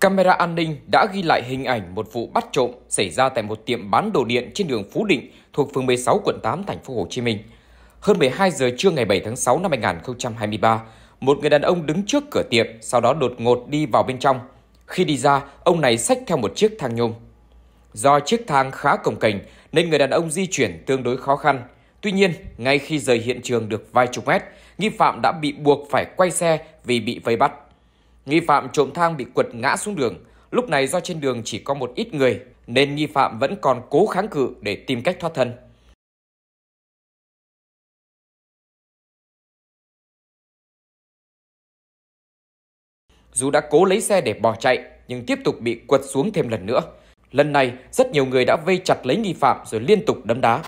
Camera an ninh đã ghi lại hình ảnh một vụ bắt trộm xảy ra tại một tiệm bán đồ điện trên đường Phú Định thuộc phường 16 quận 8 thành phố Hồ Chí Minh. Hơn 12 giờ trưa ngày 7 tháng 6 năm 2023, một người đàn ông đứng trước cửa tiệm, sau đó đột ngột đi vào bên trong. Khi đi ra, ông này xách theo một chiếc thang nhôm. Do chiếc thang khá cồng kềnh nên người đàn ông di chuyển tương đối khó khăn. Tuy nhiên, ngay khi rời hiện trường được vài chục mét, nghi phạm đã bị buộc phải quay xe vì bị vây bắt. Nghi phạm trộm thang bị quật ngã xuống đường. Lúc này do trên đường chỉ có một ít người nên nghi phạm vẫn còn cố kháng cự để tìm cách thoát thân. Dù đã cố lấy xe để bỏ chạy nhưng tiếp tục bị quật xuống thêm lần nữa. Lần này, rất nhiều người đã vây chặt lấy nghi phạm rồi liên tục đấm đá.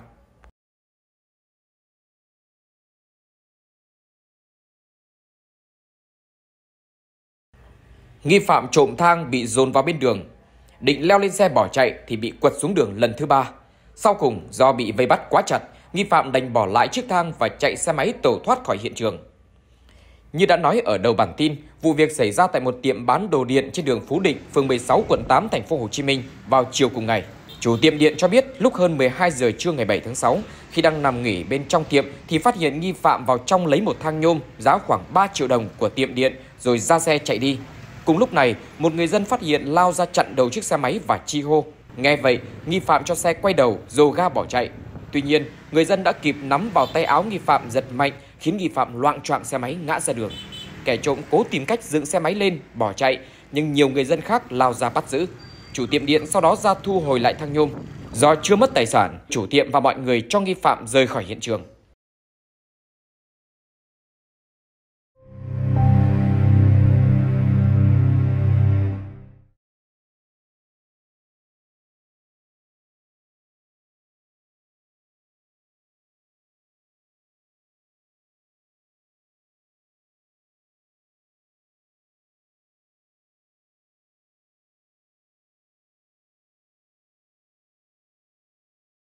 Nghi phạm trộm thang bị dồn vào bên đường. Định leo lên xe bỏ chạy thì bị quật xuống đường lần thứ ba. Sau cùng, do bị vây bắt quá chặt, nghi phạm đành bỏ lại chiếc thang và chạy xe máy tẩu thoát khỏi hiện trường. Như đã nói ở đầu bản tin, vụ việc xảy ra tại một tiệm bán đồ điện trên đường Phú Định, phường 16, quận 8, thành phố Hồ Chí Minh vào chiều cùng ngày. Chủ tiệm điện cho biết lúc hơn 12 giờ trưa ngày 7 tháng 6, khi đang nằm nghỉ bên trong tiệm thì phát hiện nghi phạm vào trong lấy một thang nhôm giá khoảng 3 triệu đồng của tiệm điện rồi ra xe chạy đi. Cùng lúc này, một người dân phát hiện lao ra chặn đầu chiếc xe máy và chi hô. Nghe vậy, nghi phạm cho xe quay đầu, dồ ga bỏ chạy. Tuy nhiên, người dân đã kịp nắm vào tay áo nghi phạm giật mạnh, khiến nghi phạm loạn choạng xe máy ngã ra đường. Kẻ trộm cố tìm cách dựng xe máy lên, bỏ chạy, nhưng nhiều người dân khác lao ra bắt giữ. Chủ tiệm điện sau đó ra thu hồi lại thang nhôm. Do chưa mất tài sản, chủ tiệm và mọi người cho nghi phạm rời khỏi hiện trường.